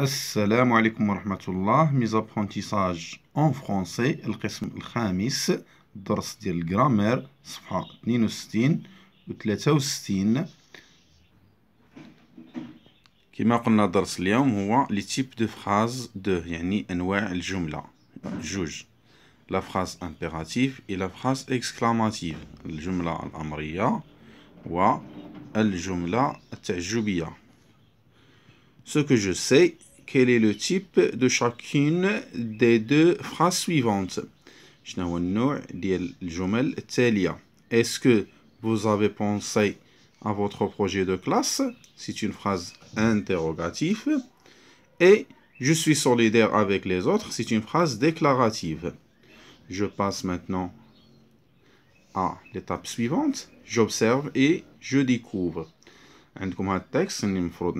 السلام عليكم ورحمة الله ميزابرونتيساج اون فرونسي القسم الخامس الدرس ديال الجرامير صفحة 62 و 63 كما قلنا درس اليوم هو لي تيب دو فراز دو يعني انواع الجملة جوج لا فراز امبيراتيف اي لا فراز اكسكلاماتيف الجملة الامرية والجملة التعجبية ce que je sais, quel est le type de chacune des deux phrases suivantes Est-ce que vous avez pensé à votre projet de classe C'est une phrase interrogative. Et je suis solidaire avec les autres, c'est une phrase déclarative. Je passe maintenant à l'étape suivante. J'observe et je découvre. عندكم هذا المفروض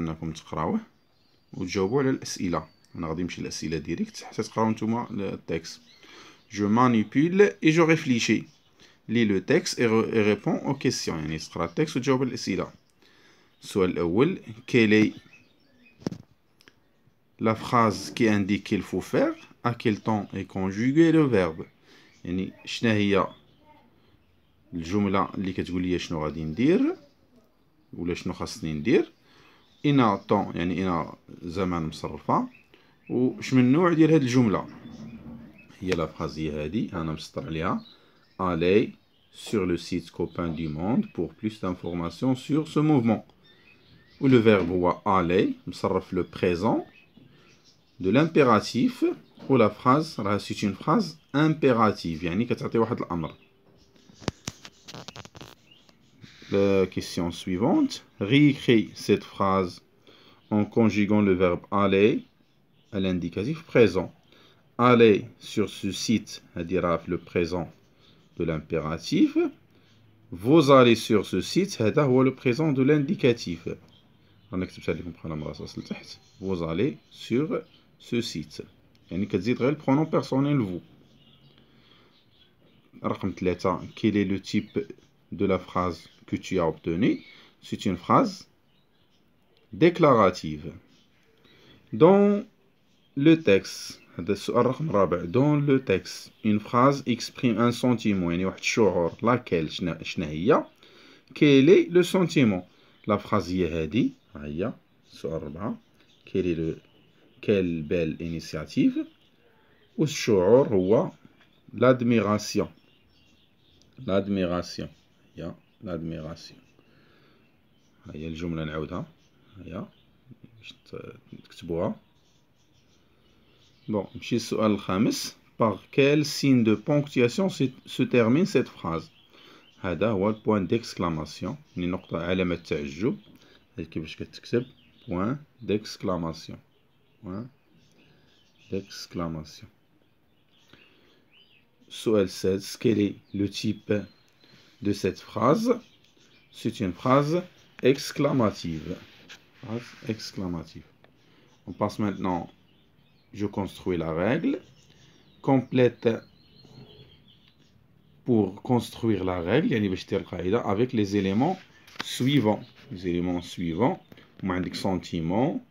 وتجاوبوا على الاسئله انا غادي نمشي للاسئله ديريكت حتى تقراو نتوما التكست جو مانيبول اي جو ريفليشي لي لو تكست اي ريبون او كيسيون يعني تقرا التكست وتجاوب على الاسئله السؤال الاول كيلي لا فراز كي انديك كيل فو فير ا كيل طون اي كونجوغي لو فيرب يعني شنو هي الجمله اللي كتقول لي شنو غادي ندير ولا شنو خاصني ندير Il y a temps, je vais Il y la phrase qui en dit allez sur le site Copains du Monde pour plus d'informations sur ce mouvement. Ou le verbe va aller, le présent de l'impératif, ou la phrase impérative. Il une phrase impérative. La question suivante. Réécris cette phrase en conjuguant le verbe aller à l'indicatif présent. Allez sur ce site, à le présent de l'impératif. Vous allez sur ce site, cest le présent de l'indicatif. Vous allez sur ce site. Et le pronom personnel vous. vous رقم Quel est le type de la phrase que tu as obtenue, c'est une phrase déclarative. Dans le texte, dans le texte, une phrase exprime un sentiment, laquelle, quel est le sentiment La phrase yahadi, quel est le, quelle belle initiative ou l'admiration. L'admiration. Il y a l'admiration. C'est la chose qu'on revient à. C'est ce tu Bon, c'est la question Par quel signe de ponctuation se termine cette phrase C'est le point d'exclamation. C'est le point d'exclamation. C'est ce que Point d'exclamation. Point d'exclamation. Soual 16. Quel est le type de cette phrase, c'est une phrase exclamative. Phrase exclamative. On passe maintenant, je construis la règle. Complète pour construire la règle, avec les éléments suivants. Les éléments suivants, sentiment,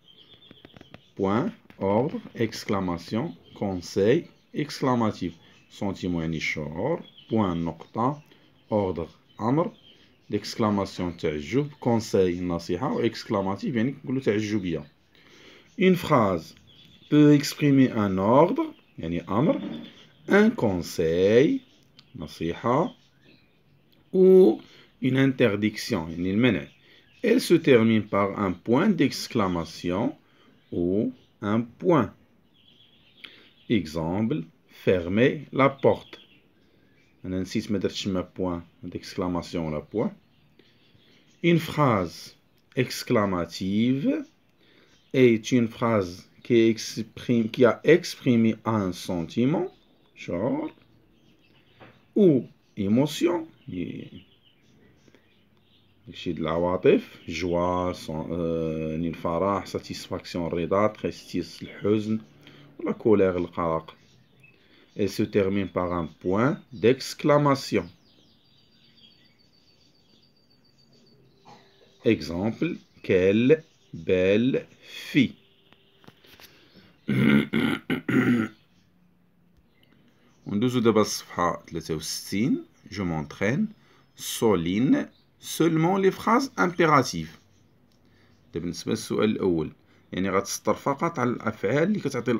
point, ordre, exclamation, conseil, Exclamative. Sentiment, point, nocta, ordre amr l'exclamation conseil ou exclamatif يعني نقولوا تعجبية une phrase peut exprimer un ordre amr un conseil nasiha, ou une interdiction yani المنع elle se termine par un point d'exclamation ou un point exemple fermer la porte Nancy se met point d'exclamation là point. Une phrase exclamative est une phrase qui, exprime, qui a exprimé un sentiment, genre, ou émotion. J'ai de la watif, joie, euh, satisfaction, rida, tristesse, le la colère, le qaraq. Elle se termine par un point d'exclamation. Exemple, quelle belle fille. En dessous de je m'entraîne. Soline seulement les phrases impératives. C'est le premier. Il y a des phrases qui sont les affaires qui sont les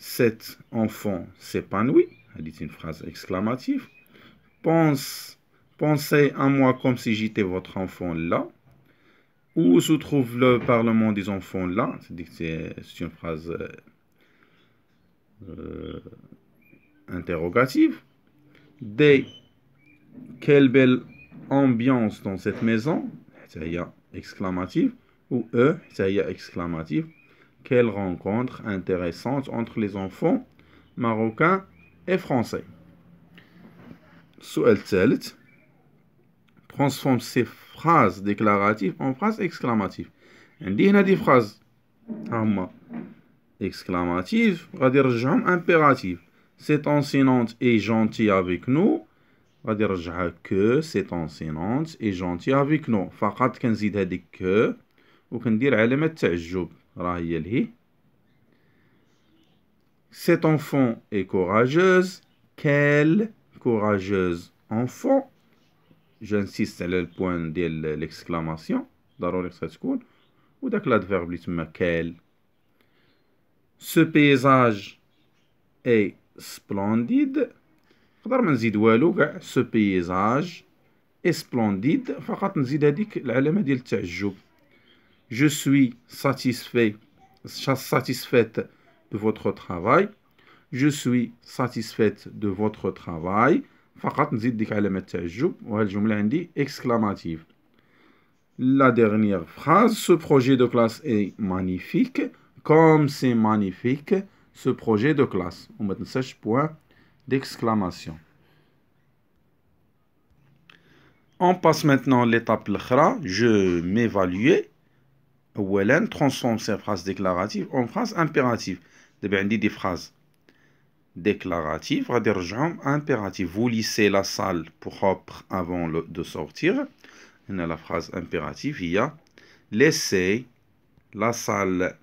Cet enfant s'épanouit, dit une phrase exclamative. Pense, pensez à moi comme si j'étais votre enfant là. Où se trouve le parlement des enfants là C'est une phrase euh, euh, interrogative. D. quelle belle ambiance dans cette maison, c'est exclamative, ou E, c'est exclamative quelle rencontre intéressante entre les enfants marocains et français. سؤال transforme ces phrases déclaratives en phrases exclamatives عندي هنا des phrases هما exclamatives dire j'aime impératives Cette enseignante est gentille avec nous va dire « que cette enseignante est gentille avec nous فقط كنزيد dit que وكندير علامه تعجب cet enfant est courageuse. Quelle courageuse enfant. J'insiste sur le point de l'exclamation. Ou l'adverbe quel. Ce paysage est splendide. Ce paysage نزيد ce paysage est splendide », je suis satisfait, satisfaite de votre travail. Je suis satisfaite de votre travail. فقط exclamative. La dernière phrase, ce projet de classe est magnifique. Comme c'est magnifique, ce projet de classe. On met un point d'exclamation. On passe maintenant à l'étape l'khra, je m'évalue. اولا transforme ces phrases déclaratives en phrases impératives on dit des phrases déclaratives Des نرجعهم impératives vous lissez la salle propre avant de sortir a la phrase impérative il a laissez la salle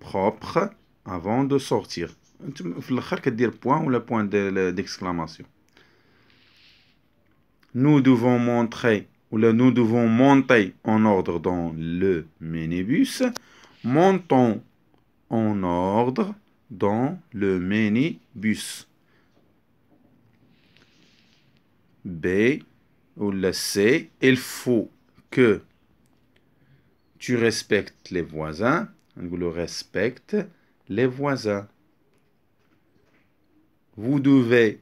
propre avant de sortir que dire point Point ou le point d'exclamation. nous devons montrer nous devons monter en ordre dans le minibus, montons en ordre dans le minibus. B ou C, il faut que tu respectes les voisins, vous le respecte les voisins. Vous devez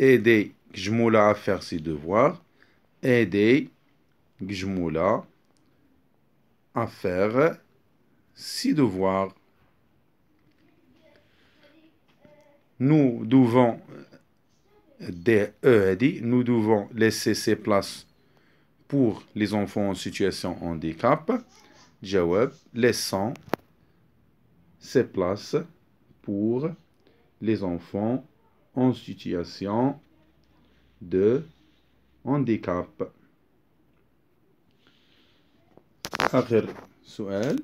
aider Jmoula à faire ses devoirs aider Gjmoula à faire ses devoirs. Nous devons euh, nous devons laisser ses places pour les enfants en situation de handicap. Jawab, laissant ses places pour les enfants en situation de Handicap. Après, le souhait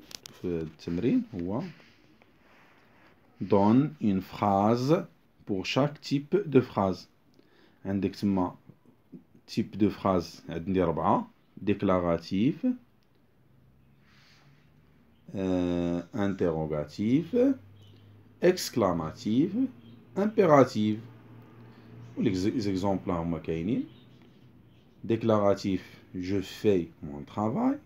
de la donne une phrase pour chaque type de phrase. Un type de phrase Déclaratif, euh, interrogative, exclamative, impérative. Les exemples sont là déclaratif je fais mon travail,